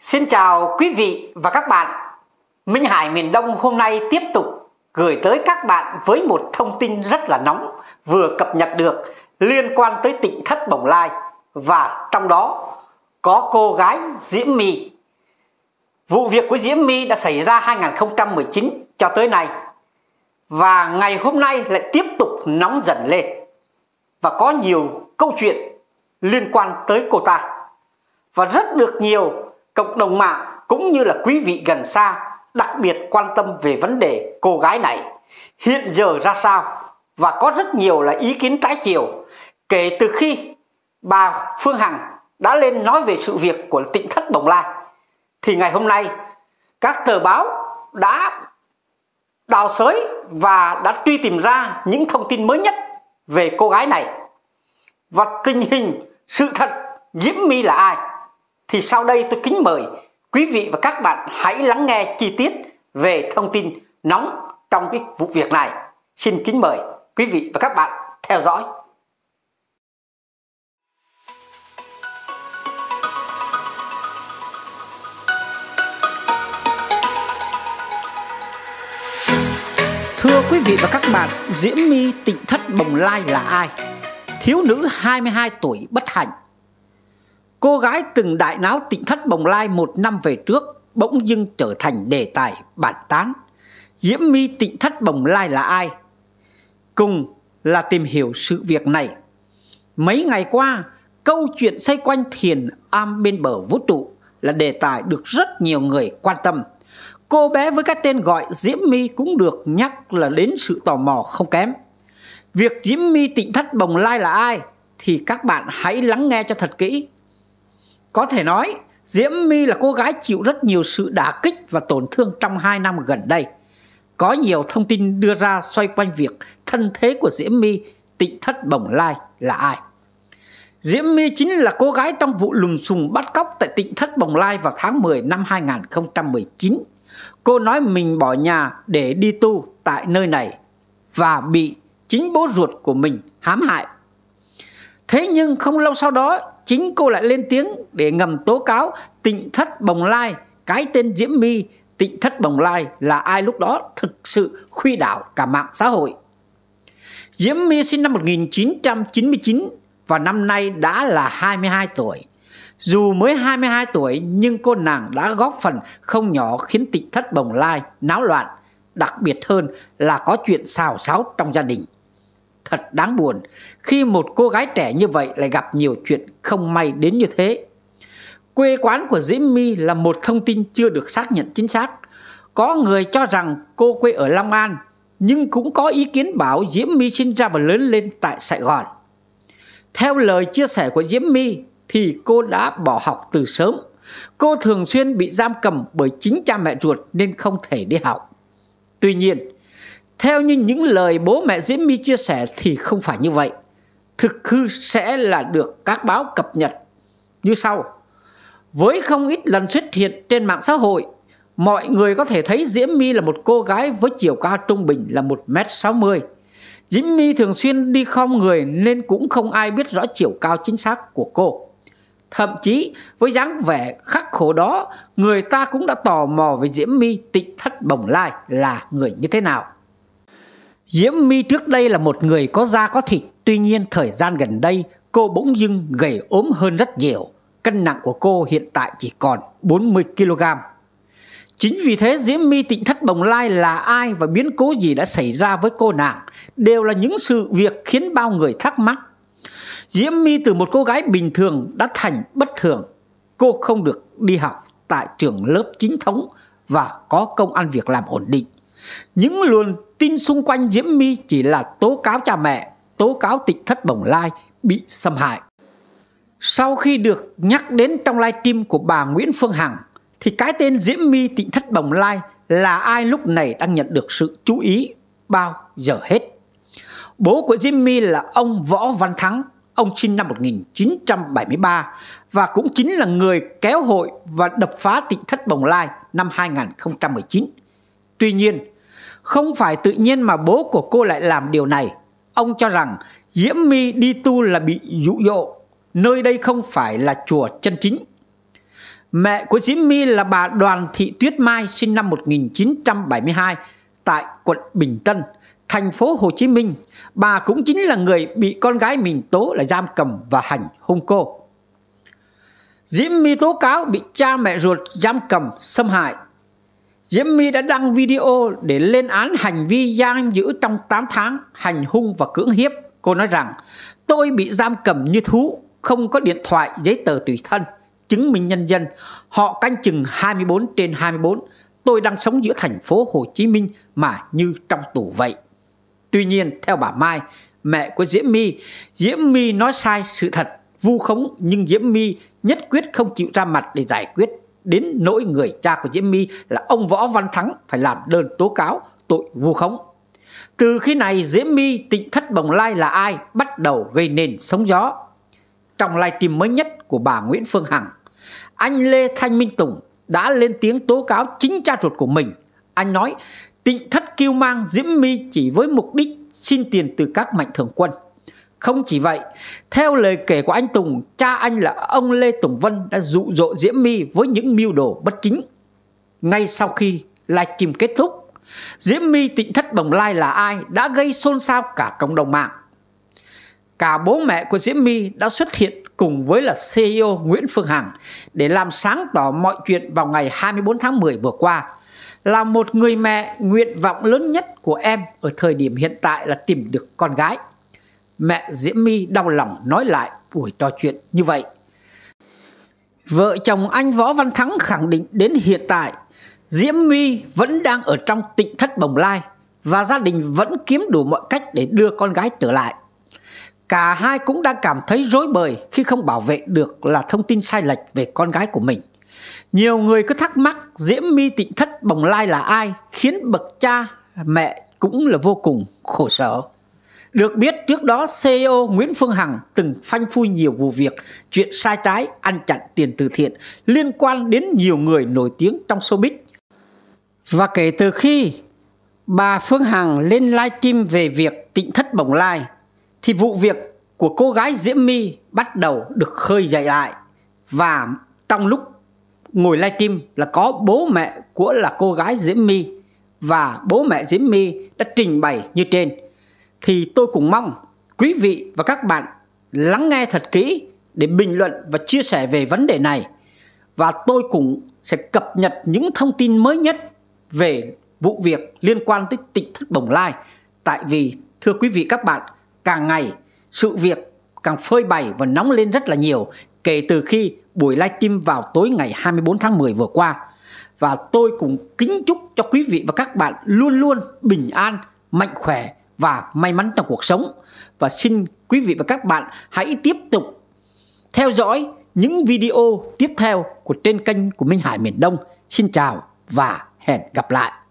Xin chào quý vị và các bạn. Minh Hải miền Đông hôm nay tiếp tục gửi tới các bạn với một thông tin rất là nóng vừa cập nhật được liên quan tới tỉnh thất Bồng Lai và trong đó có cô gái Diễm My. Vụ việc của Diễm My đã xảy ra 2019 cho tới nay và ngày hôm nay lại tiếp tục nóng dần lên và có nhiều câu chuyện liên quan tới cô ta và rất được nhiều cộng đồng mạng cũng như là quý vị gần xa đặc biệt quan tâm về vấn đề cô gái này hiện giờ ra sao và có rất nhiều là ý kiến trái chiều kể từ khi bà Phương Hằng đã lên nói về sự việc của Tịnh thất Bồng Lai thì ngày hôm nay các tờ báo đã đào sới và đã truy tìm ra những thông tin mới nhất về cô gái này và tình hình sự thật Diễm My là ai thì sau đây tôi kính mời quý vị và các bạn hãy lắng nghe chi tiết về thông tin nóng trong cái vụ việc này. Xin kính mời quý vị và các bạn theo dõi. Thưa quý vị và các bạn, Diễm My Tịnh Thất Bồng Lai là ai? Thiếu nữ 22 tuổi bất hạnh Cô gái từng đại náo tịnh thất Bồng Lai một năm về trước bỗng dưng trở thành đề tài bản tán. Diễm My tịnh thất Bồng Lai là ai? Cùng là tìm hiểu sự việc này. Mấy ngày qua, câu chuyện xoay quanh thiền am bên bờ vũ trụ là đề tài được rất nhiều người quan tâm. Cô bé với cái tên gọi Diễm My cũng được nhắc là đến sự tò mò không kém. Việc Diễm My tịnh thất bồng lai là ai thì các bạn hãy lắng nghe cho thật kỹ có thể nói, Diễm My là cô gái chịu rất nhiều sự đả kích và tổn thương trong 2 năm gần đây. Có nhiều thông tin đưa ra xoay quanh việc thân thế của Diễm My, tịnh thất bồng lai là ai. Diễm My chính là cô gái trong vụ lùm xùm bắt cóc tại tịnh thất Bồng Lai vào tháng 10 năm 2019. Cô nói mình bỏ nhà để đi tu tại nơi này và bị chính bố ruột của mình hãm hại. Thế nhưng không lâu sau đó, chính cô lại lên tiếng để ngầm tố cáo tịnh thất bồng lai cái tên diễm my tịnh thất bồng lai là ai lúc đó thực sự khuy đảo cả mạng xã hội diễm my sinh năm 1999 và năm nay đã là 22 tuổi dù mới 22 tuổi nhưng cô nàng đã góp phần không nhỏ khiến tịnh thất bồng lai náo loạn đặc biệt hơn là có chuyện xào xáo trong gia đình Thật đáng buồn khi một cô gái trẻ như vậy lại gặp nhiều chuyện không may đến như thế. Quê quán của Diễm My là một thông tin chưa được xác nhận chính xác. Có người cho rằng cô quê ở Long An, nhưng cũng có ý kiến bảo Diễm My sinh ra và lớn lên tại Sài Gòn. Theo lời chia sẻ của Diễm My thì cô đã bỏ học từ sớm. Cô thường xuyên bị giam cầm bởi chính cha mẹ ruột nên không thể đi học. Tuy nhiên, theo như những lời bố mẹ Diễm My chia sẻ thì không phải như vậy. Thực hư sẽ là được các báo cập nhật như sau. Với không ít lần xuất hiện trên mạng xã hội, mọi người có thể thấy Diễm My là một cô gái với chiều cao trung bình là 1m60. Diễm My thường xuyên đi khom người nên cũng không ai biết rõ chiều cao chính xác của cô. Thậm chí với dáng vẻ khắc khổ đó, người ta cũng đã tò mò về Diễm My tịnh thất bồng lai là người như thế nào. Diễm My trước đây là một người có da có thịt, tuy nhiên thời gian gần đây cô bỗng dưng gầy ốm hơn rất nhiều. Cân nặng của cô hiện tại chỉ còn 40 kg. Chính vì thế Diễm My Tịnh Thất Bồng Lai là ai và biến cố gì đã xảy ra với cô nàng đều là những sự việc khiến bao người thắc mắc. Diễm My từ một cô gái bình thường đã thành bất thường. Cô không được đi học tại trường lớp chính thống và có công ăn việc làm ổn định. Những luồng tin xung quanh Diễm My chỉ là tố cáo cha mẹ, tố cáo tịch thất bồng lai bị xâm hại. Sau khi được nhắc đến trong livestream của bà Nguyễn Phương Hằng, thì cái tên Diễm My tịnh thất bồng lai là ai lúc này đang nhận được sự chú ý bao giờ hết. Bố của Diễm My là ông Võ Văn Thắng, ông sinh năm 1973 và cũng chính là người kéo hội và đập phá tịnh thất bồng lai năm 2019 Tuy nhiên, không phải tự nhiên mà bố của cô lại làm điều này. Ông cho rằng Diễm My đi tu là bị dụ dỗ, nơi đây không phải là chùa chân chính. Mẹ của Diễm My là bà Đoàn Thị Tuyết Mai sinh năm 1972 tại quận Bình Tân, thành phố Hồ Chí Minh. Bà cũng chính là người bị con gái mình tố là giam cầm và hành hung cô. Diễm My tố cáo bị cha mẹ ruột giam cầm, xâm hại Jimmy đã đăng video để lên án hành vi giam giữ trong 8 tháng, hành hung và cưỡng hiếp. Cô nói rằng, tôi bị giam cầm như thú, không có điện thoại, giấy tờ tùy thân, chứng minh nhân dân. Họ canh chừng 24 trên 24. Tôi đang sống giữa thành phố Hồ Chí Minh mà như trong tù vậy. Tuy nhiên, theo bà Mai, mẹ của Diễm My, Diễm My nói sai sự thật, vu khống nhưng Diễm My nhất quyết không chịu ra mặt để giải quyết đến nỗi người cha của Diễm My là ông Võ Văn Thắng phải làm đơn tố cáo tội vu khống. Từ khi này Diễm My tịnh thất Bồng Lai là ai bắt đầu gây nền sóng gió. Trong tìm mới nhất của bà Nguyễn Phương Hằng, anh Lê Thanh Minh Tùng đã lên tiếng tố cáo chính cha ruột của mình. Anh nói tịnh thất kiêu mang Diễm My chỉ với mục đích xin tiền từ các mạnh thường quân. Không chỉ vậy, theo lời kể của anh Tùng, cha anh là ông Lê Tùng Vân đã dụ dỗ Diễm My với những mưu đồ bất chính. Ngay sau khi live stream kết thúc, Diễm My tịnh thất Bồng Lai là ai đã gây xôn xao cả cộng đồng mạng. Cả bố mẹ của Diễm My đã xuất hiện cùng với là CEO Nguyễn Phương Hằng để làm sáng tỏ mọi chuyện vào ngày 24 tháng 10 vừa qua là một người mẹ nguyện vọng lớn nhất của em ở thời điểm hiện tại là tìm được con gái mẹ Diễm My đau lòng nói lại buổi trò chuyện như vậy. Vợ chồng anh Võ Văn Thắng khẳng định đến hiện tại, Diễm My vẫn đang ở trong tịnh thất bồng lai và gia đình vẫn kiếm đủ mọi cách để đưa con gái trở lại. Cả hai cũng đang cảm thấy rối bời khi không bảo vệ được là thông tin sai lệch về con gái của mình. Nhiều người cứ thắc mắc Diễm My tịnh thất bồng lai là ai khiến bậc cha mẹ cũng là vô cùng khổ sở. Được biết trước đó CEO Nguyễn Phương Hằng từng phanh phui nhiều vụ việc, chuyện sai trái, ăn chặn tiền từ thiện liên quan đến nhiều người nổi tiếng trong showbiz. Và kể từ khi bà Phương Hằng lên livestream về việc tịnh thất bồng lai thì vụ việc của cô gái Diễm My bắt đầu được khơi dậy lại và trong lúc ngồi livestream là có bố mẹ của là cô gái Diễm My và bố mẹ Diễm My đã trình bày như trên thì tôi cũng mong quý vị và các bạn lắng nghe thật kỹ để bình luận và chia sẻ về vấn đề này. Và tôi cũng sẽ cập nhật những thông tin mới nhất về vụ việc liên quan tới tỉnh thất bồng lai. Tại vì thưa quý vị các bạn, càng ngày sự việc càng phơi bày và nóng lên rất là nhiều kể từ khi buổi livestream vào tối ngày 24 tháng 10 vừa qua. Và tôi cũng kính chúc cho quý vị và các bạn luôn luôn bình an, mạnh khỏe và may mắn trong cuộc sống. Và xin quý vị và các bạn hãy tiếp tục theo dõi những video tiếp theo của trên kênh của Minh Hải miền Đông. Xin chào và hẹn gặp lại.